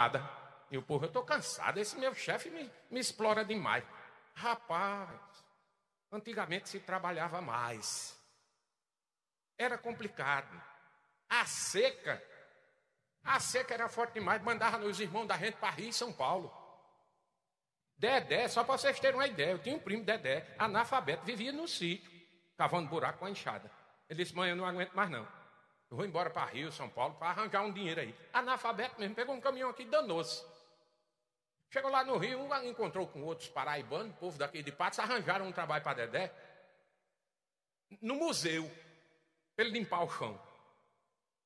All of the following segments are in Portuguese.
nada. E o povo, eu estou cansado, esse meu chefe me, me explora demais. Rapaz, antigamente se trabalhava mais. Era complicado. A seca, a seca era forte demais, mandava os irmãos da gente para Rio e São Paulo. Dedé, só para vocês terem uma ideia, eu tinha um primo, Dedé, analfabeto, vivia no sítio, cavando buraco com a enxada. Ele disse, mãe, eu não aguento mais não. Eu vou embora para Rio, São Paulo, para arranjar um dinheiro aí. Analfabeto mesmo, pegou um caminhão aqui e danou-se. Chegou lá no Rio, um encontrou com outros paraibanos, povo daqui de Patos, arranjaram um trabalho para Dedé. No museu, ele limpar o chão.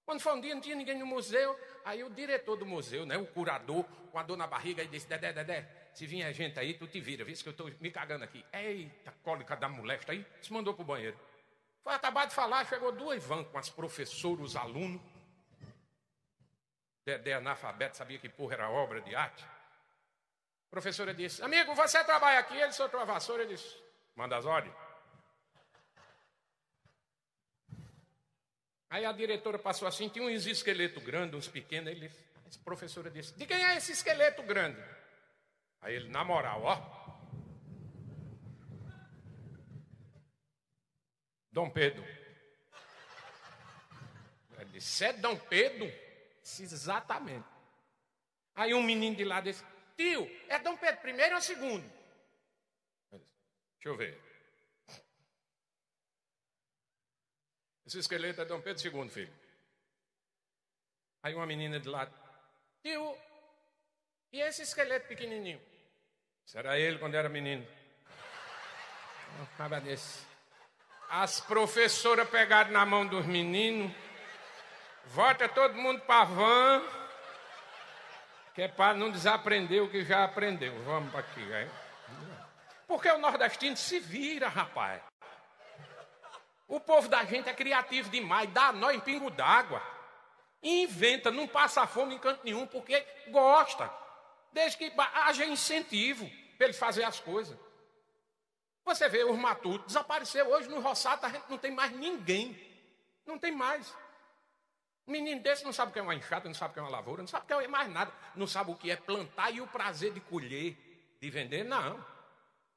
Quando foi um dia, não tinha ninguém no museu. Aí o diretor do museu, né, o curador, com a dor na barriga, aí disse: Dedé, Dedé, se vier gente aí, tu te vira, viu? Que eu estou me cagando aqui. Eita, cólica da molesta aí. Se mandou para o banheiro. Foi acabado de falar, chegou duas van com as professoras, os alunos. Dedé analfabeto, sabia que porra era obra de arte. A professora disse, amigo, você trabalha aqui? Ele soltou a vassoura, ele disse, manda as ordens. Aí a diretora passou assim, tinha uns esqueletos grandes, uns pequenos, ele, a professora disse, de quem é esse esqueleto grande? Aí ele, na moral, ó, Dom Pedro. Ele disse, é Dom Pedro? Disse, exatamente. Aí um menino de lá disse, tio, é Dom Pedro primeiro ou segundo? Deixa eu ver. Esse esqueleto é Dom Pedro II, filho. Aí uma menina de lá, tio, e esse esqueleto pequenininho? Será ele quando era menino? Acaba desse. As professoras pegaram na mão dos meninos. Volta todo mundo para van, que é para não desaprender o que já aprendeu. Vamos para aqui. Hein? É. Porque o nordestino se vira, rapaz. O povo da gente é criativo demais, dá nó em pingo d'água. Inventa, não passa fome em canto nenhum, porque gosta. Desde que haja incentivo para ele fazer as coisas. Você vê os matutos, desapareceu. Hoje no Roçata a gente não tem mais ninguém. Não tem mais. menino desse não sabe o que é uma enxada, não sabe o que é uma lavoura, não sabe o que é mais nada. Não sabe o que é plantar e o prazer de colher, de vender, não.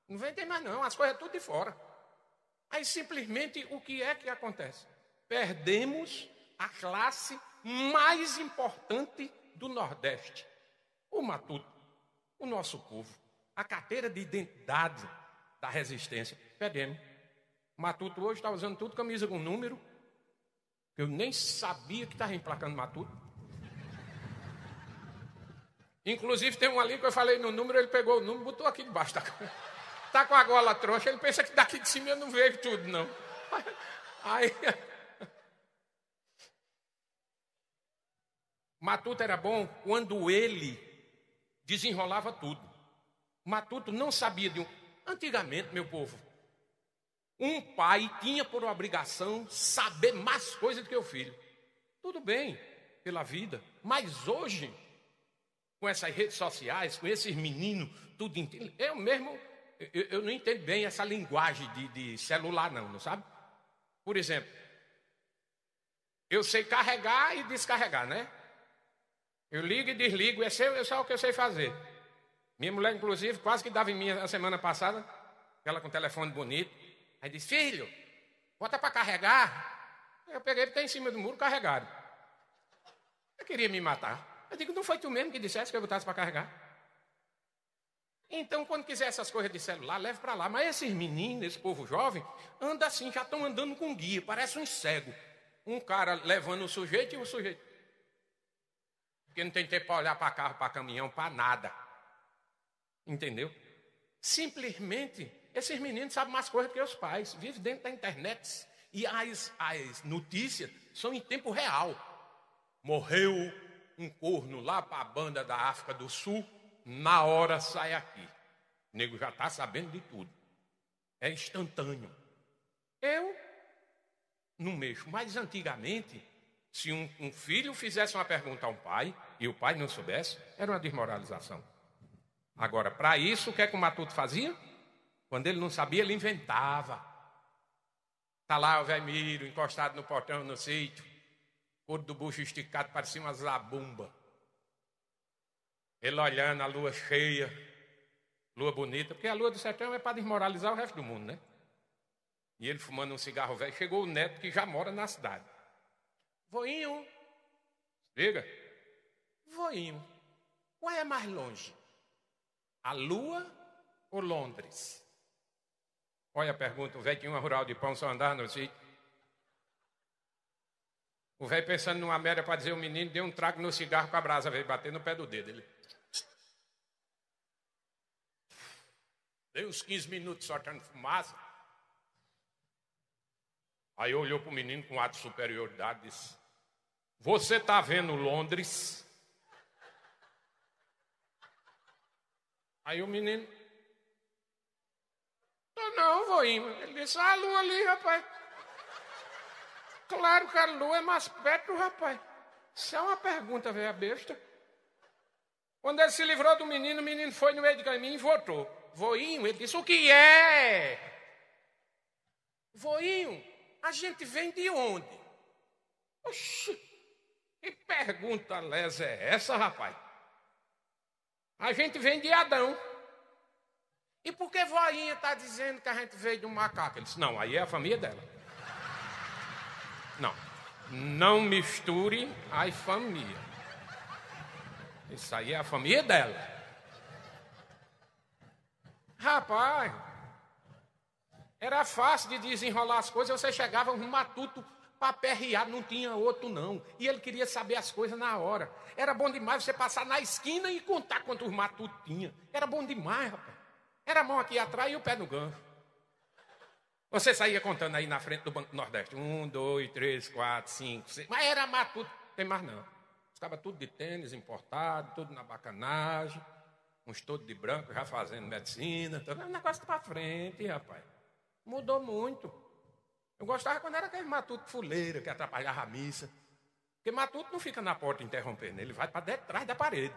Não vende mais não, as coisas é tudo de fora. Aí simplesmente o que é que acontece? Perdemos a classe mais importante do Nordeste. O matuto, o nosso povo, a carteira de identidade da resistência. Perdemos. O Matuto hoje está usando tudo camisa com número. Eu nem sabia que estava emplacando Matuto. Inclusive tem um ali que eu falei no número, ele pegou o número, botou aqui debaixo da Está tá com a gola trouxa, ele pensa que daqui de cima eu não vejo tudo, não. Aí. Matuto era bom quando ele desenrolava tudo. Matuto não sabia de um. Antigamente, meu povo, um pai tinha por obrigação saber mais coisas do que o filho. Tudo bem, pela vida. Mas hoje, com essas redes sociais, com esses meninos, tudo. Eu mesmo, eu, eu não entendo bem essa linguagem de, de celular, não, não sabe? Por exemplo, eu sei carregar e descarregar, né? Eu ligo e desligo, é, é só o que eu sei fazer. Minha mulher, inclusive, quase que dava em mim a semana passada, ela com o telefone bonito. Aí disse: Filho, bota para carregar. eu peguei, ele está em cima do muro carregado. Eu queria me matar. Eu digo: Não foi tu mesmo que dissesse que eu botasse para carregar? Então, quando quiser essas coisas de celular, leve para lá. Mas esses meninos, esse povo jovem, anda assim, já estão andando com guia, parece um cego. Um cara levando o sujeito e o sujeito. Porque não tem tempo para olhar para carro, para caminhão, para nada. Entendeu? Simplesmente, esses meninos sabem mais coisas que os pais, vivem dentro da internet e as, as notícias são em tempo real. Morreu um corno lá para a banda da África do Sul, na hora sai aqui. O nego já está sabendo de tudo. É instantâneo. Eu não mexo, mas antigamente, se um, um filho fizesse uma pergunta a um pai e o pai não soubesse, era uma desmoralização. Agora, para isso, o que é que o Matuto fazia? Quando ele não sabia, ele inventava. Está lá o Vermiro encostado no portão, no sítio, couro do bucho esticado, parecia uma zabumba. Ele olhando a lua cheia, lua bonita, porque a lua do sertão é para desmoralizar o resto do mundo, né? E ele fumando um cigarro velho, chegou o neto que já mora na cidade. Voinho, diga, voinho, qual é mais longe? A Lua ou Londres? Olha a pergunta, o velho tinha uma rural de pão, só andava no O velho pensando numa merda para dizer o menino, deu um trago no cigarro com a brasa, veio bater no pé do dedo. Ele... Deu uns 15 minutos soltando fumaça. Aí olhou para o menino com um ato de superioridade e disse: Você está vendo Londres? Aí o menino. Eu não vou ir. Ele disse, ah, a lua ali, rapaz. Claro que a lua é mais perto, rapaz. Isso é uma pergunta, velha besta. Quando ele se livrou do menino, o menino foi no meio do caminho e voltou. Voinho, ele disse: O que é? Voinho, a gente vem de onde? Oxi, que pergunta lesa é essa, rapaz? A gente vem de Adão. E por que voinha está dizendo que a gente veio de um macaco? Ele disse, não, aí é a família dela. Não, não misture as famílias. Isso aí é a família dela. Rapaz, era fácil de desenrolar as coisas, você chegava um matuto Papé aperrear não tinha outro, não. E ele queria saber as coisas na hora. Era bom demais você passar na esquina e contar quantos matutos tinha. Era bom demais, rapaz. Era a mão aqui atrás e o pé no gancho. Você saía contando aí na frente do Banco Nordeste. Um, dois, três, quatro, cinco, seis. Mas era matuto, tem mais não. Ficava tudo de tênis importado, tudo na bacanagem. Uns todos de branco já fazendo medicina. Tudo. Um negócio para frente, rapaz. Mudou muito. Eu gostava quando era aquele matuto fuleiro que atrapalhava a missa. Porque matuto não fica na porta interrompendo, ele vai para detrás da parede.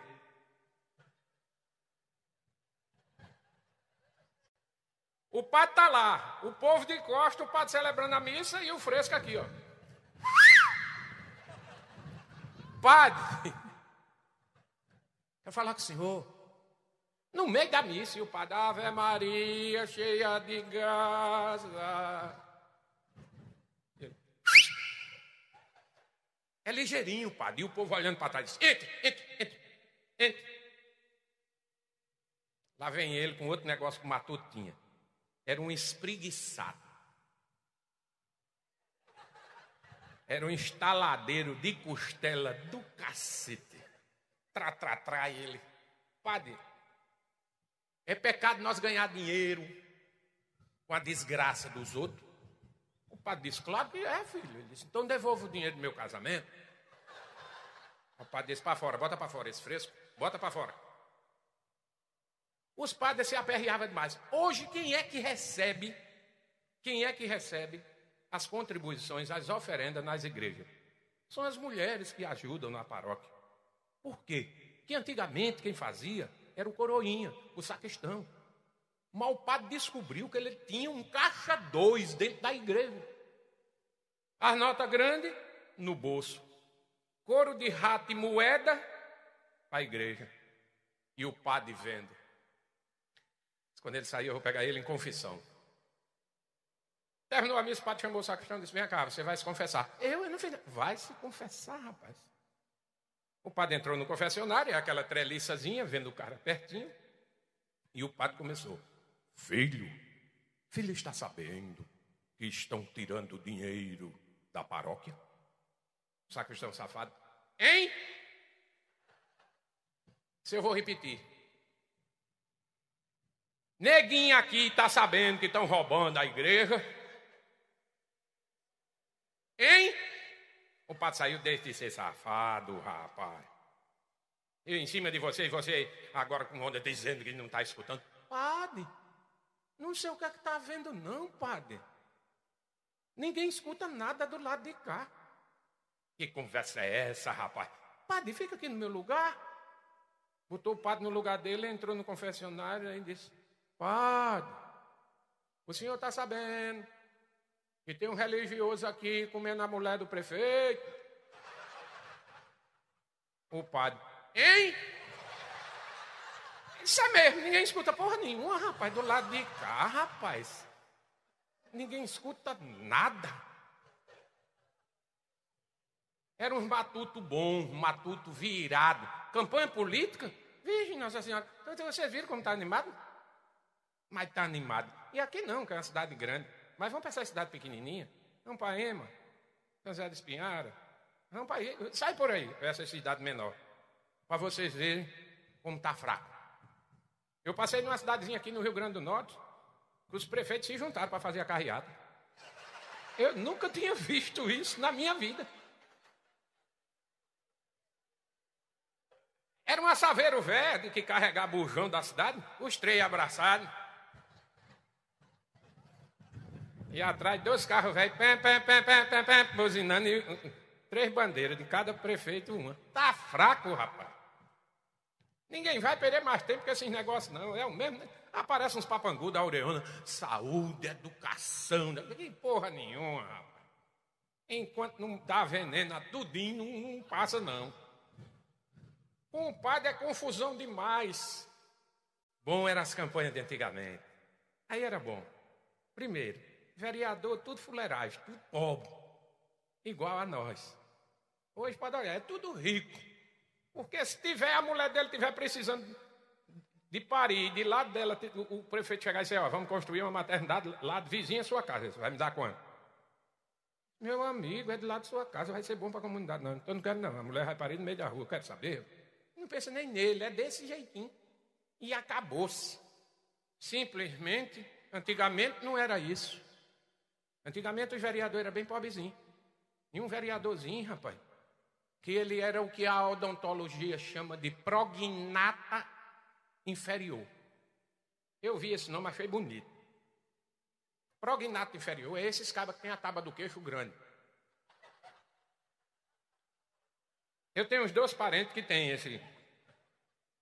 O padre está lá, o povo de costa, o padre celebrando a missa e o fresco aqui, ó. Padre, quer falar com o senhor? No meio da missa, e o padre, Ave Maria, cheia de graça. É ligeirinho, padre. E o povo olhando para trás. Entre, entre, entre, entre. Lá vem ele com outro negócio que o Matuto tinha. Era um espreguiçado. Era um instaladeiro de costela do cacete. Tra, tra, tra, ele. Padre, é pecado nós ganhar dinheiro com a desgraça dos outros padre disse, claro que é, filho. Ele disse, então devolva o dinheiro do meu casamento. O padre disse, para fora, bota para fora esse fresco, bota para fora. Os padres se aperreavam demais. Hoje, quem é que recebe, quem é que recebe as contribuições, as oferendas nas igrejas? São as mulheres que ajudam na paróquia. Por quê? Que antigamente quem fazia era o coroinha, o sacristão. Mas o padre descobriu que ele tinha um caixa dois dentro da igreja. As notas grandes no bolso. Couro de rato e moeda para a igreja. E o padre vendo. Quando ele sair, eu vou pegar ele em confissão. Terminou a missa, o padre chamou o sacristão e disse: Vem cá, você vai se confessar. Eu, eu não fiz. Vai se confessar, rapaz. O padre entrou no confessionário, aquela treliçazinha, vendo o cara pertinho, e o padre começou. Filho, filho está sabendo que estão tirando dinheiro da paróquia? Sacristão safado. Hein? Se eu vou repetir. Neguinho aqui está sabendo que estão roubando a igreja. Hein? O padre saiu desde ser safado, rapaz. Eu em cima de você e você agora com onda dizendo que não está escutando. Padre, não sei o que é está havendo, não, padre. Ninguém escuta nada do lado de cá. Que conversa é essa, rapaz? Padre, fica aqui no meu lugar. Botou o padre no lugar dele, entrou no confessionário e disse: Padre, o senhor está sabendo que tem um religioso aqui comendo a mulher do prefeito? O padre, hein? Isso é mesmo, ninguém escuta porra nenhuma, rapaz, do lado de cá, rapaz. Ninguém escuta nada. Era um matuto bom, um matuto virado. Campanha política? Virgem, Nossa Senhora. Então, então vocês viram como está animado? Mas está animado. E aqui não, que é uma cidade grande. Mas vamos pensar em cidade pequenininha? Ampaema, São José de Espinhara. aí. sai por aí, essa cidade menor. Para vocês verem como está fraco. Eu passei numa cidadezinha aqui no Rio Grande do Norte, que os prefeitos se juntaram para fazer a carreata. Eu nunca tinha visto isso na minha vida. Era um assaveiro verde que carregava o João da cidade, os três abraçados. E atrás dois carros velhos, pem, pem, pem, pem, pem, pem, buzinando, e uh, uh, três bandeiras de cada prefeito uma. Tá fraco, rapaz. Ninguém vai perder mais tempo com esses negócios, não. É o mesmo. Né? Aparece uns papangu da Aureona. Saúde, educação. Né? Que porra nenhuma, rapaz. Enquanto não dá veneno a tudinho, não, não passa, não. Compadre é confusão demais. Bom eram as campanhas de antigamente. Aí era bom. Primeiro, vereador, tudo fuleiragem, tudo pobre. Igual a nós. Hoje, pode olhar, é tudo rico. Porque se tiver, a mulher dele estiver precisando de parir, de lado dela, o prefeito chegar e dizer, ó, vamos construir uma maternidade lá vizinha à sua casa. Você vai me dar quanto? Meu amigo, é de lado de sua casa, vai ser bom para a comunidade. Não, então não quero não, a mulher vai parir no meio da rua, quero saber. Não pensa nem nele, é desse jeitinho. E acabou-se. Simplesmente, antigamente não era isso. Antigamente o vereador era bem pobrezinho, E um vereadorzinho, rapaz, que ele era o que a odontologia chama de prognata inferior. Eu vi esse nome, achei bonito. Prognata inferior é esses caras que têm a tábua do queixo grande. Eu tenho uns dois parentes que têm esse.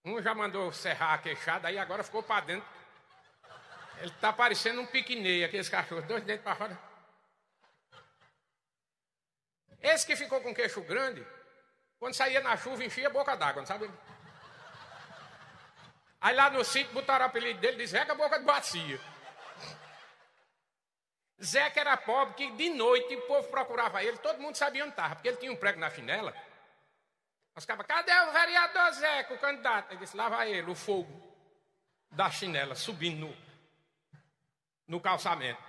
Um já mandou serrar a queixada, aí agora ficou para dentro. Ele está parecendo um piquenê, aqueles cachorros, dois dentes para fora. Esse que ficou com queixo grande, quando saía na chuva, enchia a boca d'água, não sabe? Aí lá no sítio botaram o apelido dele, diz Zeca Boca de Bacia. Zeca era pobre que de noite o povo procurava ele, todo mundo sabia onde estava, porque ele tinha um prego na chinela. Mas cabas, cadê o vereador Zeca, o candidato? Ele disse, lá vai ele, o fogo da chinela subindo no, no calçamento.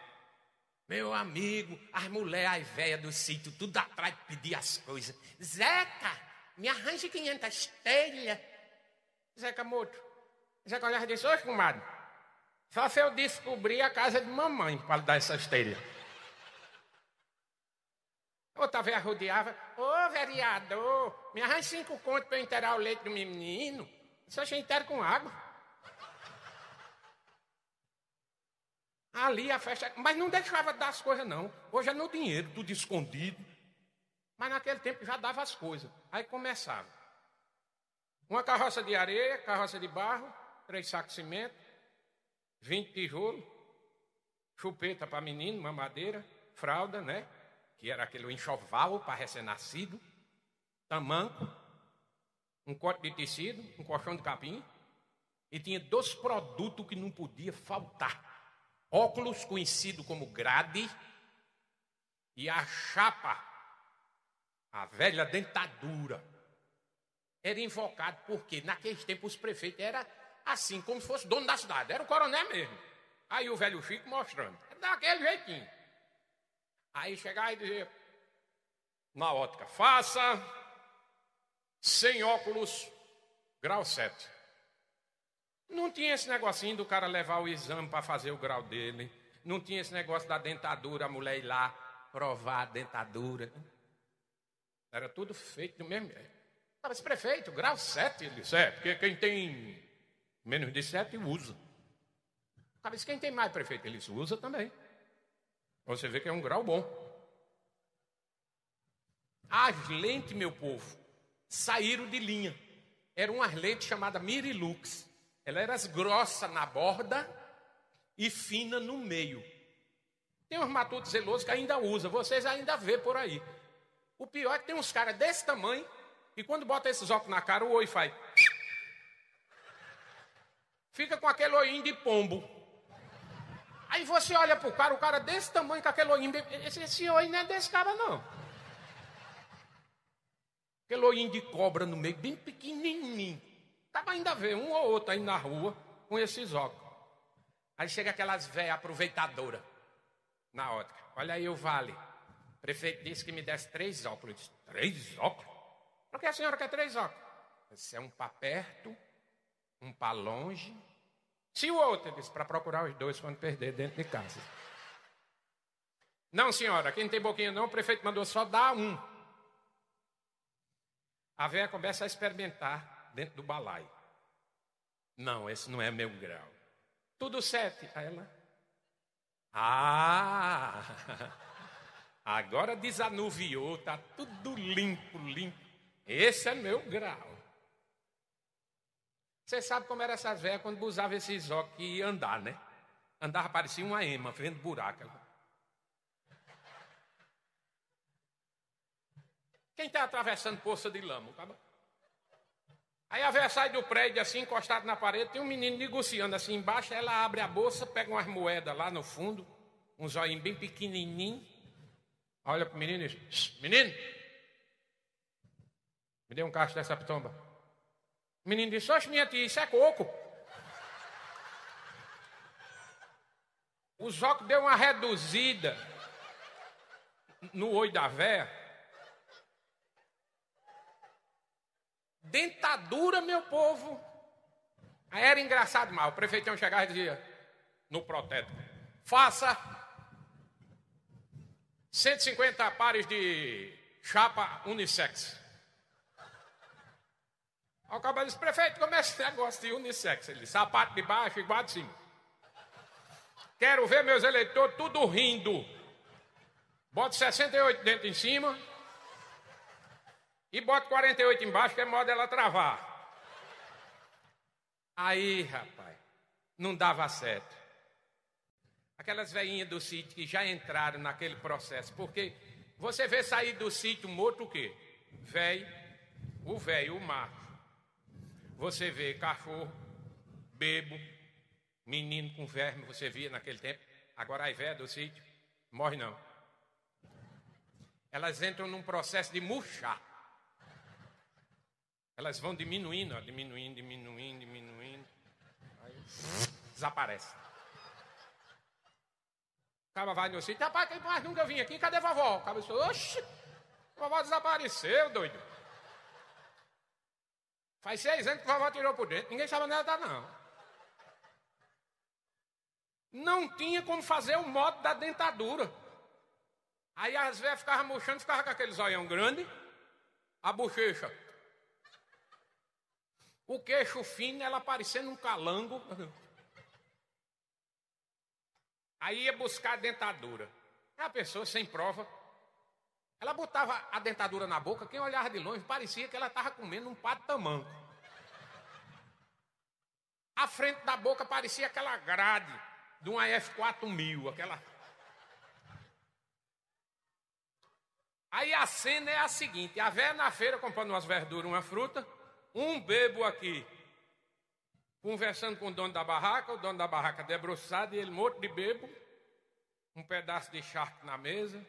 Meu amigo, as mulheres, as velhas do sítio, tudo atrás de pedir as coisas. Zeca, me arranje 500 telhas. Zeca morto. Zeca olhava e disse, ô comadre, só se eu descobrir a casa de mamãe para dar essas telhas. Outra vez rodeava, ô vereador, me arranje cinco contos para eu inteirar o leite do meu menino. Só eu intero com água. Ali a festa. Mas não deixava de dar as coisas, não. Hoje é no dinheiro, tudo escondido. Mas naquele tempo já dava as coisas. Aí começava. Uma carroça de areia, carroça de barro, três sacos de cimento, vinte tijolos, chupeta para menino, mamadeira, fralda, né? Que era aquele enxoval para recém-nascido, tamanco, um corte de tecido, um colchão de capim. E tinha dois produtos que não podia faltar óculos conhecido como grade e a chapa, a velha dentadura. Era invocado porque naqueles tempos os prefeitos era assim, como se fosse dono da cidade, era o coronel mesmo. Aí o velho Chico mostrando, daquele jeitinho. Aí chegar e dizer, na ótica, faça sem óculos grau 7. Não tinha esse negocinho do cara levar o exame para fazer o grau dele. Não tinha esse negócio da dentadura, a mulher ir lá provar a dentadura. Era tudo feito do mesmo jeito. Cara, esse prefeito, grau 7, ele disse, é, porque quem tem menos de 7 usa. Cara, disse, quem tem mais prefeito, eles usa também. Você vê que é um grau bom. As lentes, meu povo, saíram de linha. Era umas lentes chamada Mirilux. Ela era grossa na borda e fina no meio. Tem uns matutos zelosos que ainda usa, vocês ainda vê por aí. O pior é que tem uns caras desse tamanho e quando bota esses óculos na cara, o oi faz. Fica com aquele olhinho de pombo. Aí você olha pro cara, o cara desse tamanho com aquele olhinho. Esse, esse não é desse cara, não. Aquele olhinho de cobra no meio, bem pequenininho. Acaba ainda vendo um ou outro aí na rua com esses óculos. Aí chega aquelas velhas aproveitadoras na ótica. Olha aí o vale. O prefeito disse que me desse três óculos. Disse, três óculos? Por que a senhora quer três óculos? Esse é um para perto, um para longe. Se o outro, disse, para procurar os dois quando perder dentro de casa. Não, senhora, quem tem boquinha não, o prefeito mandou só dar um. A velha começa a experimentar dentro do balai. Não, esse não é meu grau. Tudo sete. Aí ela. Ah! Agora desanuviou, tá tudo limpo, limpo. Esse é meu grau. Você sabe como era essa velha quando usava esses óculos e andar, né? Andava parecia uma ema, vendo buraco. Ela... Quem está atravessando poça de lama? Aí a velha sai do prédio, assim, encostado na parede, tem um menino negociando assim embaixo, ela abre a bolsa, pega umas moedas lá no fundo, um zóio bem pequenininho, olha pro menino e diz, menino, me dê um cacho dessa pitomba. O menino diz, oxe, minha tia, isso é coco. O zóio deu uma reduzida no olho da véia. Dentadura, meu povo. Aí era engraçado, mas o prefeitão chegava e dizia, no proteto, faça 150 pares de chapa unissex. Aí o cabelo disse, prefeito, como é esse negócio de unissex? Ele disse, sapato de baixo, igual de cima. Quero ver meus eleitores tudo rindo. Bota 68 dentro em cima, e bota 48 embaixo, que é moda ela travar. Aí, rapaz, não dava certo. Aquelas veinhas do sítio que já entraram naquele processo, porque você vê sair do sítio morto o quê? Velho, o velho, o macho. Você vê cachorro, bebo, menino com verme, você via naquele tempo. Agora as velha do sítio, morre não. Elas entram num processo de murchar. Elas vão diminuindo, ó, diminuindo, diminuindo, diminuindo. Aí desaparece. O cara vai no sítio, rapaz, quem mais nunca vim aqui, cadê a vovó? O cara diz, oxe, a vovó desapareceu, doido. Faz seis anos que a vovó tirou por dentro, ninguém sabe onde ela está, não. Não tinha como fazer o modo da dentadura. Aí as velhas ficavam murchando, ficavam com aquele zoião grande, a bochecha o queixo fino, ela parecendo um calango. Aí ia buscar a dentadura. É a pessoa sem prova. Ela botava a dentadura na boca, quem olhava de longe parecia que ela estava comendo um pato tamanco. A frente da boca parecia aquela grade de uma F4000, aquela. Aí a cena é a seguinte: a véia na feira comprando umas verduras, uma fruta um bebo aqui. Conversando com o dono da barraca, o dono da barraca debruçado e ele morto de bebo, um pedaço de charque na mesa,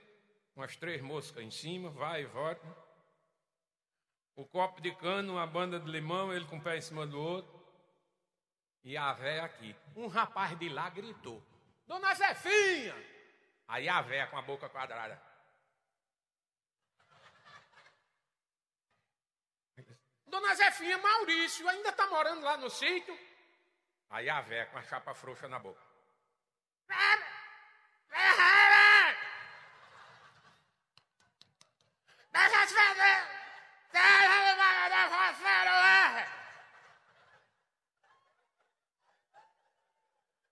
umas três moscas em cima, vai e volta. O copo de cano, uma banda de limão, ele com o pé em cima do outro. E a véia aqui. Um rapaz de lá gritou: Dona Zefinha! Aí a véia com a boca quadrada. Dona Zefinha, Maurício ainda está morando lá no sítio? Aí a véia com a chapa frouxa na boca.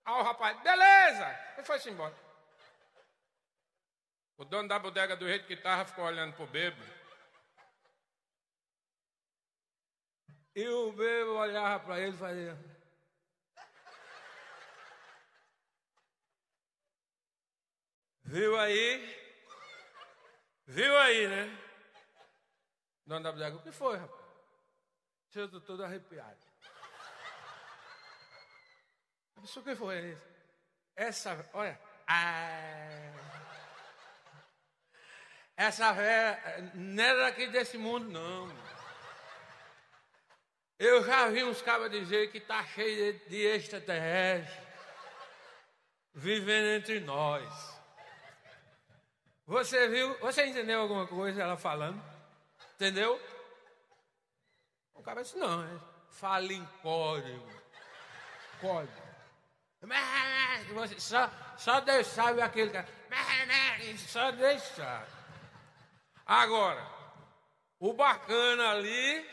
Aí o rapaz, beleza! E foi-se embora. O dono da bodega, do jeito que estava, ficou olhando pro bêbado. E o bebo olhava para ele e fazia. Viu aí? Viu aí, né? Dona da o que foi, rapaz? Eu estou todo arrepiado. A pessoa que foi? Essa, olha. Ah, essa velha não era daqui desse mundo, não. Eu já vi uns cabas dizer que está cheio de, de extraterrestres vivendo entre nós. Você viu? Você entendeu alguma coisa ela falando? Entendeu? O cara disse, não, é. fala em código. Código. Você só, só Deus sabe aquele é. cara. Só Deus sabe. Agora, o bacana ali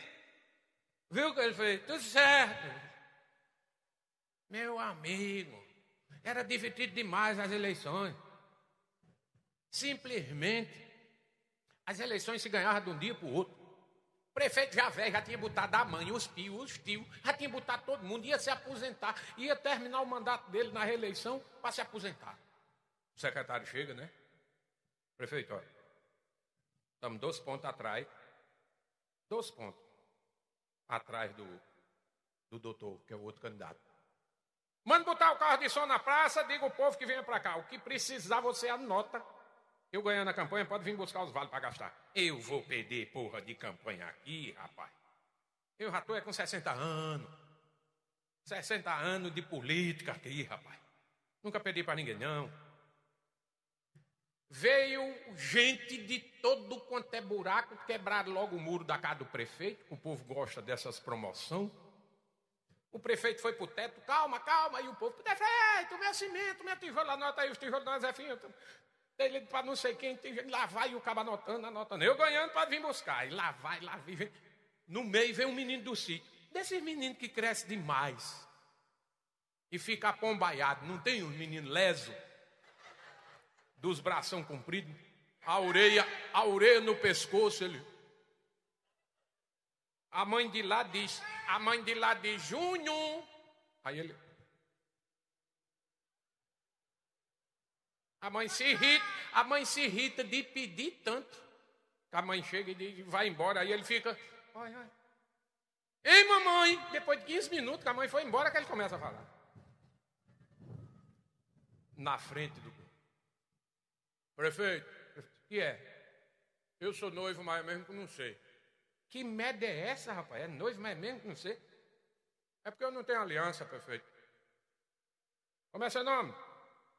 Viu que ele fez? Tudo certo. Meu amigo, era divertido demais as eleições. Simplesmente, as eleições se ganhavam de um dia para o outro. O prefeito já velho já tinha botado a mãe, os pios, os tios, já tinha botado todo mundo, ia se aposentar, ia terminar o mandato dele na reeleição para se aposentar. O secretário chega, né? Prefeito, olha, estamos dois pontos atrás. Dois pontos atrás do, do doutor, que é o outro candidato. Manda botar o carro de som na praça, diga o povo que venha para cá. O que precisar, você anota. Eu ganhando a campanha, pode vir buscar os vales para gastar. Eu vou perder porra de campanha aqui, rapaz. Eu já estou é com 60 anos. 60 anos de política aqui, rapaz. Nunca perdi para ninguém, não. Veio gente de todo quanto é buraco, quebraram logo o muro da casa do prefeito, o povo gosta dessas promoções. O prefeito foi pro teto, calma, calma, e o povo, prefeito, meu cimento, meu tijolo, anota aí os tijolos da Zefinha, ele para não sei quem, tijolo, lá vai o cabo anotando, anotando, eu ganhando para vir buscar, e lá vai, lá vem. No meio vem um menino do sítio, desses meninos que cresce demais e fica apombaiado, não tem um menino leso, dos bração comprido, a orelha, a orelha no pescoço. Ele. A mãe de lá diz, a mãe de lá diz, Júnior. Aí ele. A mãe se irrita, a mãe se irrita de pedir tanto. A mãe chega e diz, vai embora. Aí ele fica, ai, ai. Ei, mamãe! Depois de 15 minutos que a mãe foi embora, que ele começa a falar. Na frente do Prefeito, o que é? Eu sou noivo, mas mesmo que não sei. Que merda é essa, rapaz? É noivo, mas mesmo que não sei? É porque eu não tenho aliança, prefeito. Como é seu nome?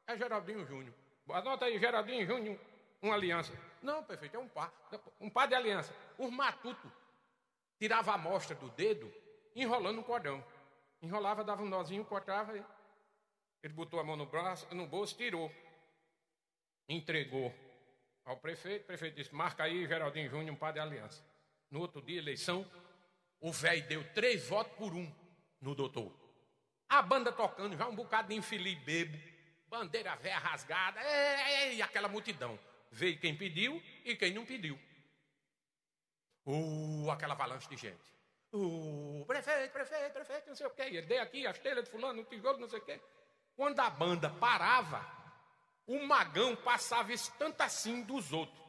É Geraldinho Júnior. Anota aí, Geraldinho Júnior, uma aliança. Não, prefeito, é um par. Um par de aliança. Os matutos tirava a amostra do dedo, enrolando um cordão. Enrolava, dava um nozinho, cortava. Ele botou a mão no braço, no bolso, tirou entregou ao prefeito. O prefeito disse: marca aí, Geraldinho Júnior, um par de aliança. No outro dia, eleição, o velho deu três votos por um no doutor. A banda tocando, já um bocado de infeliz bebo, bandeira velha rasgada, é, é, é, e, aquela multidão. Veio quem pediu e quem não pediu. Uh, aquela avalanche de gente. Uh, prefeito, prefeito, prefeito, não sei o quê. Ele aqui as telhas de fulano, o tijolo, não sei o quê. Quando a banda parava, o magão passava esse tanto assim dos outros.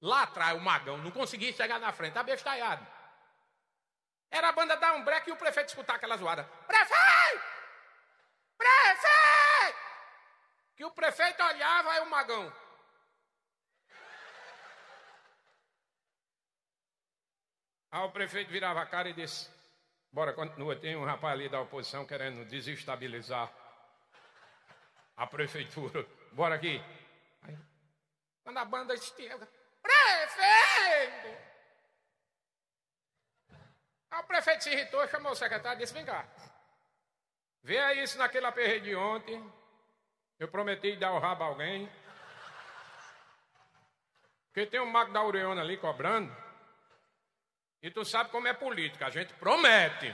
Lá atrás, o magão não conseguia chegar na frente, abestalhado. Era a banda da Umbreca e o prefeito escutar aquela zoada. Prefeito! Prefeito! Que o prefeito olhava e o magão. Aí o prefeito virava a cara e disse: Bora, continua. Tem um rapaz ali da oposição querendo desestabilizar a prefeitura. Bora aqui. Aí, quando a banda chega, prefeito! Aí o prefeito se irritou, chamou o secretário e disse: Vem cá, veja isso naquele aperreio de ontem. Eu prometi dar o rabo a alguém. Porque tem um mago da Ureona ali cobrando. E tu sabe como é política, a gente promete.